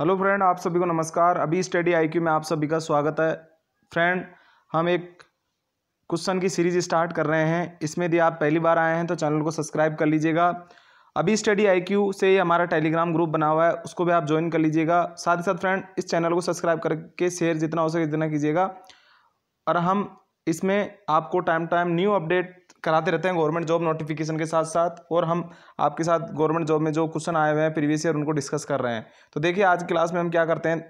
hello friend आप सभी को नमस्कार अभी स्टडी आईक्यू में आप सभी का स्वागत है फ्रेंड हम एक क्वेश्चन की सीरीज स्टार्ट कर रहे हैं इसमें यदि आप पहली बार आए हैं तो चैनल को सब्सक्राइब कर लीजिएगा अभी स्टडी आईक्यू से हमारा टेलीग्राम ग्रुप बना हुआ है उसको भी आप ज्वाइन कर लीजिएगा साथ ही साथ फ्रेंड इस चैनल को सब्सक्राइब करके शेयर जितना हो सके इतना कीजिएगा और हम इसमें आपको टाइम टाइम न्यू अपडेट कराते रहते हैं गवर्नमेंट जॉब नोटिफिकेशन के साथ साथ और हम आपके साथ गवर्नमेंट जॉब में जो क्वेश्चन आए हुए हैं प्रीवियस ईयर उनको डिस्कस कर रहे हैं तो देखिए आज क्लास में हम क्या करते हैं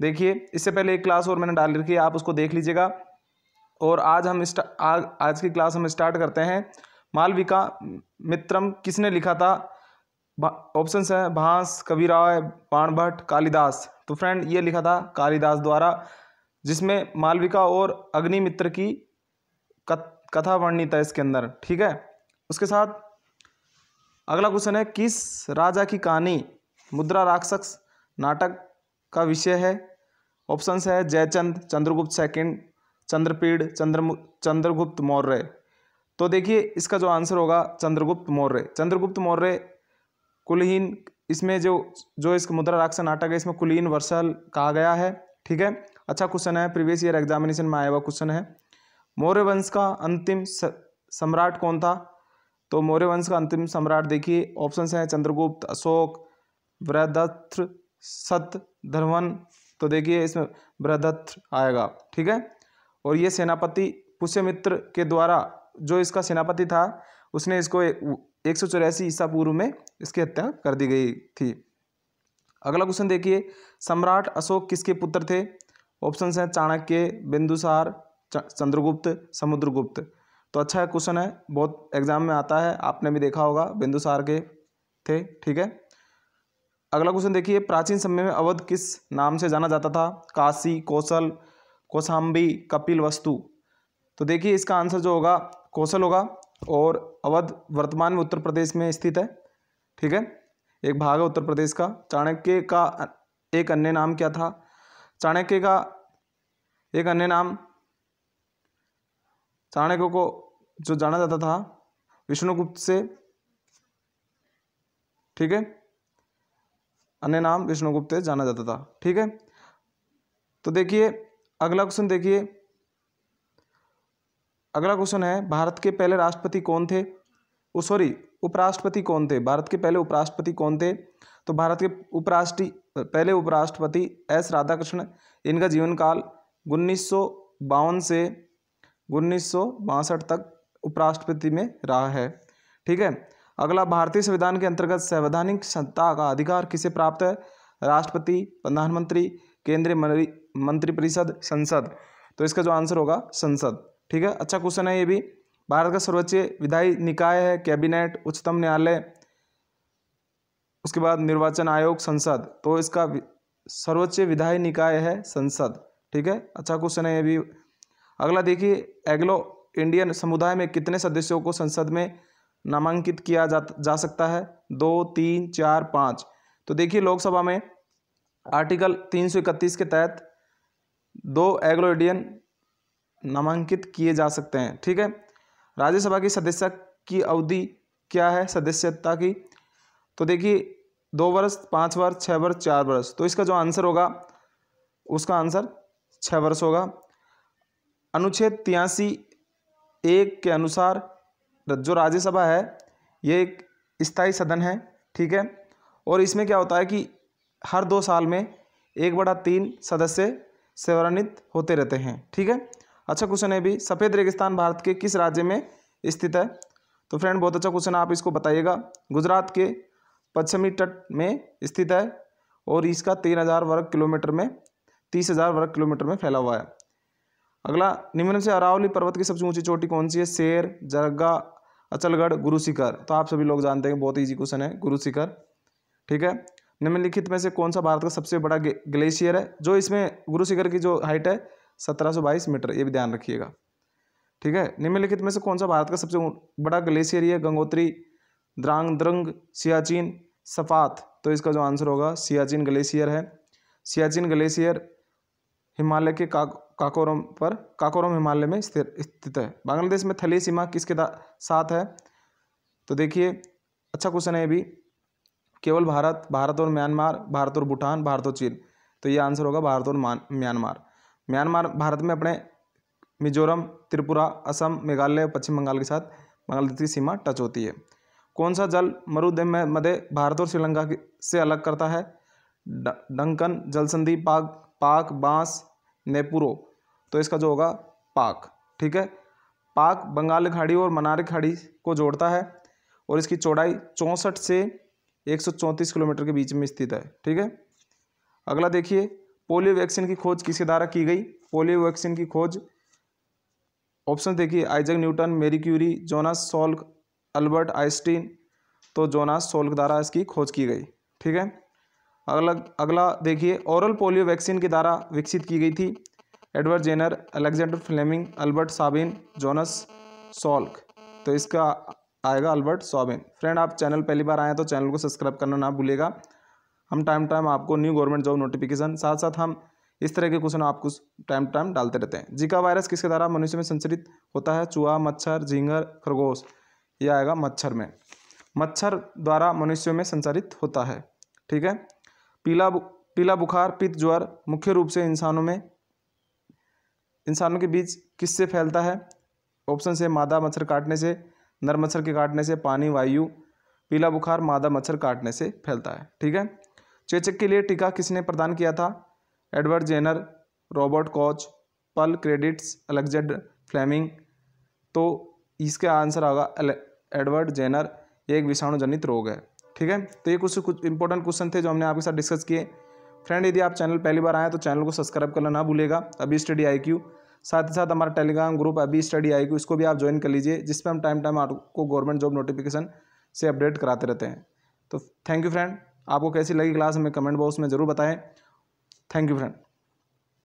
देखिए इससे पहले एक क्लास और मैंने डाल रखी है आप उसको देख लीजिएगा और आज हम आज आज की क्लास हम स्टार्ट करते हैं मालविका मित्रम किसने लिखा था ऑप्शन है भांस बाण बाणभट्ट कालिदास तो फ्रेंड ये लिखा था कालिदास द्वारा जिसमें मालविका और अग्निमित्र की कत कथा वर्णित है इसके अंदर ठीक है उसके साथ अगला क्वेश्चन है किस राजा की कहानी मुद्रा राक्षस नाटक का विषय है ऑप्शंस है जयचंद चंद्रगुप्त सेकंड चंद्रपीड़ चंद्र चंद्रगुप्त मौर्य तो देखिए इसका जो आंसर होगा चंद्रगुप्त मौर्य चंद्रगुप्त मौर्य कुलहीन इसमें जो जो इसका मुद्रा राक्षस नाटक है इसमें कुलहीन वर्षल कहा गया है ठीक है अच्छा क्वेश्चन है प्रीवियस ईयर एग्जामिनेशन में आया हुआ क्वेश्चन है मौर्य वंश का अंतिम सम्राट कौन था तो मौर्य वंश का अंतिम सम्राट देखिए ऑप्शन हैं चंद्रगुप्त अशोक वृहदत्थ सत धर्मन तो देखिए इसमें वृहदत्थ आएगा ठीक है और ये सेनापति पुष्यमित्र के द्वारा जो इसका सेनापति था उसने इसको एक सौ चौरासी ईसा पूर्व में इसकी हत्या कर दी गई थी अगला क्वेश्चन देखिए सम्राट अशोक किसके पुत्र थे ऑप्शन हैं चाणक्य बिंदुसार चंद्रगुप्त समुद्रगुप्त तो अच्छा क्वेश्चन है बहुत एग्जाम में आता है आपने भी देखा होगा बिंदुसार के थे ठीक है अगला क्वेश्चन देखिए प्राचीन समय में अवध किस नाम से जाना जाता था काशी कौशल कौशाम्बी कपिल वस्तु तो देखिए इसका आंसर जो होगा कौशल होगा और अवध वर्तमान में उत्तर प्रदेश में स्थित है ठीक है एक भाग है उत्तर प्रदेश का चाणक्य का एक अन्य नाम क्या था चाणक्य का एक अन्य नाम चाणक्य को जो जाना जाता था विष्णुगुप्त से ठीक है अन्य नाम विष्णुगुप्त से जाना जाता था ठीक है तो देखिए अगला क्वेश्चन देखिए अगला क्वेश्चन है भारत के पहले राष्ट्रपति कौन थे ओ सॉरी उपराष्ट्रपति कौन थे भारत के पहले उपराष्ट्रपति कौन थे तो भारत के उपराष्ट्रीय पहले उपराष्ट्रपति एस राधाकृष्ण इनका जीवन काल उन्नीस से उन्नीस तक उपराष्ट्रपति में रहा है ठीक है अगला भारतीय संविधान के अंतर्गत संवैधानिक सत्ता का अधिकार किसे प्राप्त है राष्ट्रपति प्रधानमंत्री केंद्रीय मंत्रिपरिषद संसद तो इसका जो आंसर होगा संसद ठीक है अच्छा क्वेश्चन है ये भी भारत का सर्वोच्च विधायी निकाय है कैबिनेट उच्चतम न्यायालय उसके बाद निर्वाचन आयोग संसद तो इसका सर्वोच्च विधायी निकाय है संसद ठीक है अच्छा क्वेश्चन है ये भी अगला देखिए एग्लो इंडियन समुदाय में कितने सदस्यों को संसद में नामांकित किया जा जा सकता है दो तीन चार पाँच तो देखिए लोकसभा में आर्टिकल तीन सौ इकतीस के तहत दो एग्लो इंडियन नामांकित किए जा सकते हैं ठीक है राज्यसभा की सदस्य की अवधि क्या है सदस्यता की तो देखिए दो वर्ष पाँच वर्ष छः वर्ष चार वर्ष तो इसका जो आंसर होगा उसका आंसर छः वर्ष होगा अनुच्छेद तिरासी एक के अनुसार जो राज्यसभा है ये एक स्थायी सदन है ठीक है और इसमें क्या होता है कि हर दो साल में एक बड़ा तीन सदस्य सेवान्वित होते रहते हैं ठीक है अच्छा क्वेश्चन है भी सफ़ेद रेगिस्तान भारत के किस राज्य में स्थित है तो फ्रेंड बहुत अच्छा क्वेश्चन है आप इसको बताइएगा गुजरात के पश्चिमी तट में स्थित है और इसका तीन हज़ार वर्ग किलोमीटर में तीस हज़ार वर्ग किलोमीटर में फैला हुआ है अगला निम्न से अरावली पर्वत की सबसे ऊंची चोटी कौन सी है शेर जरगा अचलगढ़ गुरु शिखर तो आप सभी लोग जानते हैं बहुत ईजी क्वेश्चन है गुरु शिखर ठीक है निम्नलिखित में से कौन सा भारत का सबसे बड़ा ग्लेशियर है जो इसमें गुरु शिखर की जो हाइट है सत्रह मीटर ये भी ध्यान रखिएगा ठीक है निम्नलिखित में से कौन सा भारत का सबसे बड़ा ग्लेशियर है गंगोत्री द्रांग द्रंग सियाचिन सफात तो इसका जो आंसर होगा सियाचिन ग्लेशियर है सियाचिन ग्लेशियर हिमालय के काकोरम पर काकोरम हिमालय में स्थित है बांग्लादेश में थली सीमा किसके साथ है तो देखिए अच्छा क्वेश्चन है भी केवल भारत भारत और म्यांमार भारत और भूटान भारत और चीन तो ये आंसर होगा भारत और म्यांमार म्यांमार भारत में अपने मिजोरम त्रिपुरा असम मेघालय और पश्चिम बंगाल के साथ बांग्लादेश की सीमा टच होती है कौन सा जल में मध्य भारत और श्रीलंका से अलग करता है डंकन जलसंधि पाक पाक बांस नेपुरो तो इसका जो होगा पाक ठीक है पाक बंगाल खाड़ी और मनार खाड़ी को जोड़ता है और इसकी चौड़ाई चौंसठ से एक किलोमीटर के बीच में स्थित है ठीक है अगला देखिए पोलियो वैक्सीन की खोज किसके द्वारा की गई पोलियो वैक्सीन की खोज ऑप्शन देखिए Isaac Newton Marie Curie Jonas Salk Albert Einstein तो जोनास सोल्क द्वारा इसकी खोज की गई ठीक है अगला अगला देखिए ओरल पोलियो वैक्सीन के द्वारा विकसित की गई थी Edward Jenner Alexander Fleming Albert Sabin Jonas Salk तो इसका आएगा अल्बर्ट सॉबिन फ्रेंड आप चैनल पहली बार आए तो चैनल को सब्सक्राइब करना ना भूलेगा हम टाइम टाइम आपको न्यू गवर्नमेंट जॉब नोटिफिकेशन साथ साथ हम इस तरह के क्वेश्चन आपको टाइम टाइम डालते रहते हैं जीका वायरस किसके द्वारा मनुष्य में संचरित होता है चूहा मच्छर झींगर खरगोश यह आएगा मच्छर में मच्छर द्वारा मनुष्यों में संचारित होता है ठीक है पीला पीला बुखार पित्त ज्वर मुख्य रूप से इंसानों में इंसानों के बीच किससे फैलता है ऑप्शन से मादा मच्छर काटने से नर मच्छर के काटने से पानी वायु पीला बुखार मादा मच्छर काटने से फैलता है ठीक है चेचक के लिए टीका किसने प्रदान किया था एडवर्ड जेनर रॉबर्ट कॉच पल क्रेडिट्स अलेक्जेंडर फ्लेमिंग तो इसका आंसर होगा एडवर्ड जेनर ये विषाणु जनित रोग है ठीक है तो ये कुछ कुछ इंपॉर्टेंट क्वेश्चन थे जो हमने आपके साथ डिस्कस किए फ्रेंड यदि आप चैनल पहली बार आए तो चैनल को सब्सक्राइब करना ना भूलेगा अभी स्टडी आई क्यू साथ ही साथ हमारा टेलीग्राम ग्रुप अभी स्टडी आएगी उसको भी आप ज्वाइन कर लीजिए जिस पर हम टाइम टाइम आपको गवर्नमेंट जॉब नोटिफिकेशन से अपडेट कराते रहते हैं तो थैंक यू फ्रेंड आपको कैसी लगी क्लास हमें कमेंट बॉक्स में ज़रूर बताएं थैंक यू फ्रेंड